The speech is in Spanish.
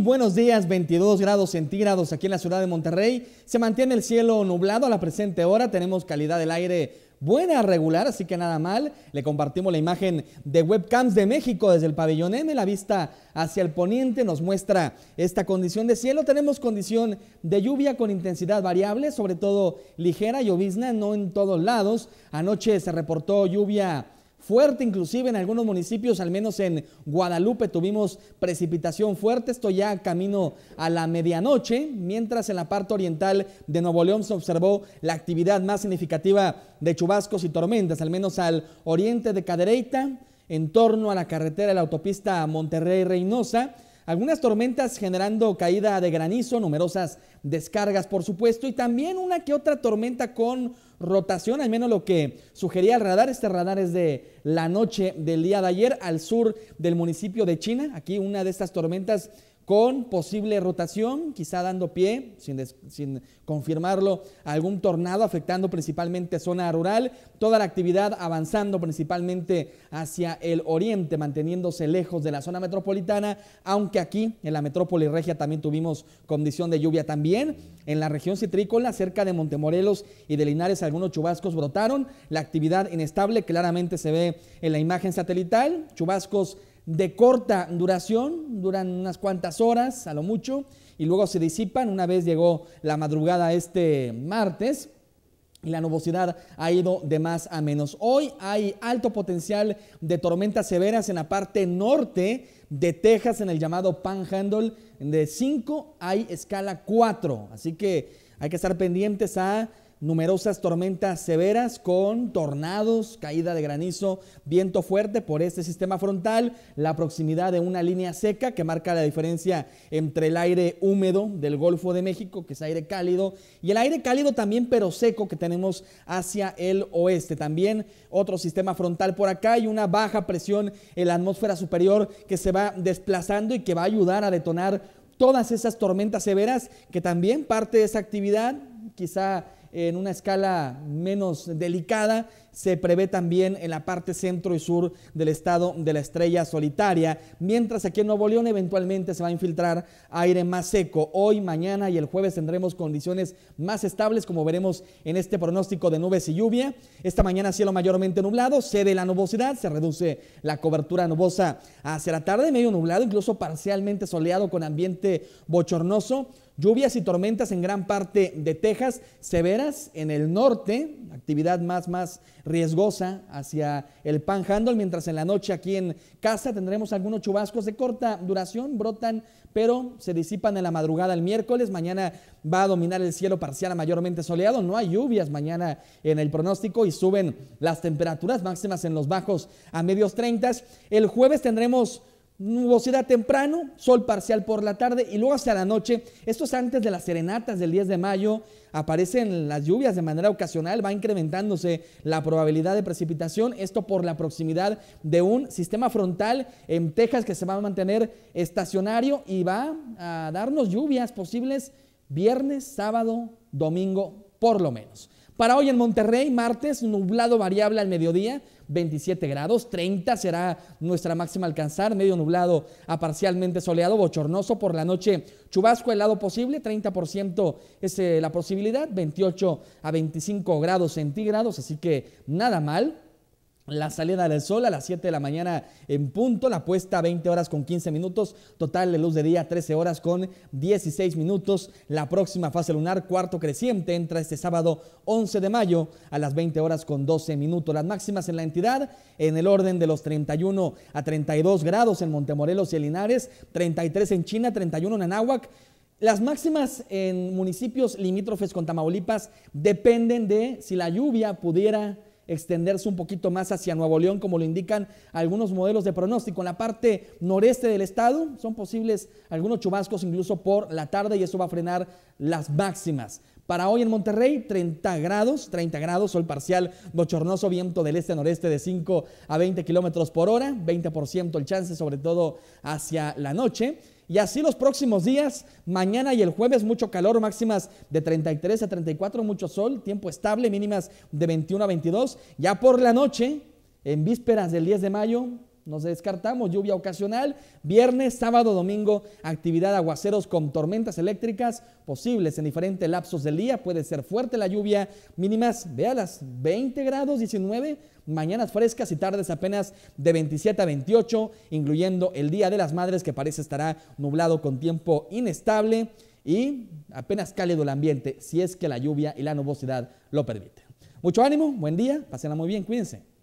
buenos días, 22 grados centígrados aquí en la ciudad de Monterrey. Se mantiene el cielo nublado a la presente hora, tenemos calidad del aire buena, regular, así que nada mal. Le compartimos la imagen de webcams de México desde el pabellón M. La vista hacia el poniente nos muestra esta condición de cielo. Tenemos condición de lluvia con intensidad variable, sobre todo ligera, llovizna, no en todos lados. Anoche se reportó lluvia fuerte, inclusive en algunos municipios, al menos en Guadalupe tuvimos precipitación fuerte, esto ya camino a la medianoche, mientras en la parte oriental de Nuevo León se observó la actividad más significativa de chubascos y tormentas, al menos al oriente de Cadereyta, en torno a la carretera de la autopista Monterrey-Reynosa, algunas tormentas generando caída de granizo, numerosas descargas por supuesto y también una que otra tormenta con rotación, al menos lo que sugería el radar. Este radar es de la noche del día de ayer al sur del municipio de China. Aquí una de estas tormentas con posible rotación, quizá dando pie, sin, confirmarlo, sin, confirmarlo, algún tornado afectando principalmente zona rural, toda la actividad avanzando principalmente hacia el oriente, manteniéndose lejos de la zona metropolitana, aunque aquí en la metrópoli regia también tuvimos condición de lluvia también, en la región citrícola, cerca de Montemorelos y de Linares, algunos chubascos brotaron, la actividad inestable claramente se ve en la imagen satelital, chubascos de corta duración, duran unas cuantas horas a lo mucho, y luego se disipan. Una vez llegó la madrugada este martes, y la nubosidad ha ido de más a menos. Hoy hay alto potencial de tormentas severas en la parte norte de Texas, en el llamado Panhandle. De 5 hay escala 4. Así que hay que estar pendientes a numerosas tormentas severas con tornados, caída de granizo, viento fuerte por este sistema frontal, la proximidad de una línea seca que marca la diferencia entre el aire húmedo del Golfo de México, que es aire cálido, y el aire cálido también pero seco que tenemos hacia el oeste. También otro sistema frontal por acá y una baja presión en la atmósfera superior que se va desplazando y que va a ayudar a detonar todas esas tormentas severas que también parte de esa actividad quizá en una escala menos delicada, se prevé también en la parte centro y sur del estado de la estrella solitaria, mientras aquí en Nuevo León eventualmente se va a infiltrar aire más seco. Hoy, mañana y el jueves tendremos condiciones más estables, como veremos en este pronóstico de nubes y lluvia. Esta mañana cielo mayormente nublado, cede la nubosidad, se reduce la cobertura nubosa hacia la tarde, medio nublado, incluso parcialmente soleado con ambiente bochornoso. Lluvias y tormentas en gran parte de Texas, severas en el norte, actividad más, más riesgosa hacia el Panhandle, mientras en la noche aquí en casa tendremos algunos chubascos de corta duración, brotan, pero se disipan en la madrugada el miércoles. Mañana va a dominar el cielo parcial a mayormente soleado, no hay lluvias mañana en el pronóstico y suben las temperaturas máximas en los bajos a medios 30. El jueves tendremos Nubosidad temprano, sol parcial por la tarde y luego hacia la noche. Esto es antes de las serenatas del 10 de mayo. Aparecen las lluvias de manera ocasional, va incrementándose la probabilidad de precipitación. Esto por la proximidad de un sistema frontal en Texas que se va a mantener estacionario y va a darnos lluvias posibles viernes, sábado, domingo, por lo menos. Para hoy en Monterrey, martes, nublado variable al mediodía, 27 grados, 30 será nuestra máxima alcanzar, medio nublado a parcialmente soleado, bochornoso por la noche, chubasco helado posible, 30% es eh, la posibilidad, 28 a 25 grados centígrados, así que nada mal. La salida del sol a las 7 de la mañana en punto, la puesta 20 horas con 15 minutos, total de luz de día 13 horas con 16 minutos. La próxima fase lunar, cuarto creciente, entra este sábado 11 de mayo a las 20 horas con 12 minutos. Las máximas en la entidad en el orden de los 31 a 32 grados en Montemorelos y en Linares, 33 en China, 31 en Anáhuac. Las máximas en municipios limítrofes con Tamaulipas dependen de si la lluvia pudiera extenderse un poquito más hacia Nuevo León, como lo indican algunos modelos de pronóstico. En la parte noreste del estado son posibles algunos chubascos incluso por la tarde y eso va a frenar las máximas. Para hoy en Monterrey, 30 grados, 30 grados, sol parcial, bochornoso, viento del este-noreste de 5 a 20 kilómetros por hora, 20% el chance, sobre todo hacia la noche. Y así los próximos días, mañana y el jueves, mucho calor, máximas de 33 a 34, mucho sol, tiempo estable, mínimas de 21 a 22. Ya por la noche, en vísperas del 10 de mayo, nos descartamos lluvia ocasional, viernes, sábado, domingo, actividad aguaceros con tormentas eléctricas posibles en diferentes lapsos del día. Puede ser fuerte la lluvia, mínimas, las 20 grados, 19, mañanas frescas y tardes apenas de 27 a 28, incluyendo el Día de las Madres que parece estará nublado con tiempo inestable y apenas cálido el ambiente si es que la lluvia y la nubosidad lo permiten. Mucho ánimo, buen día, pasenla muy bien, cuídense.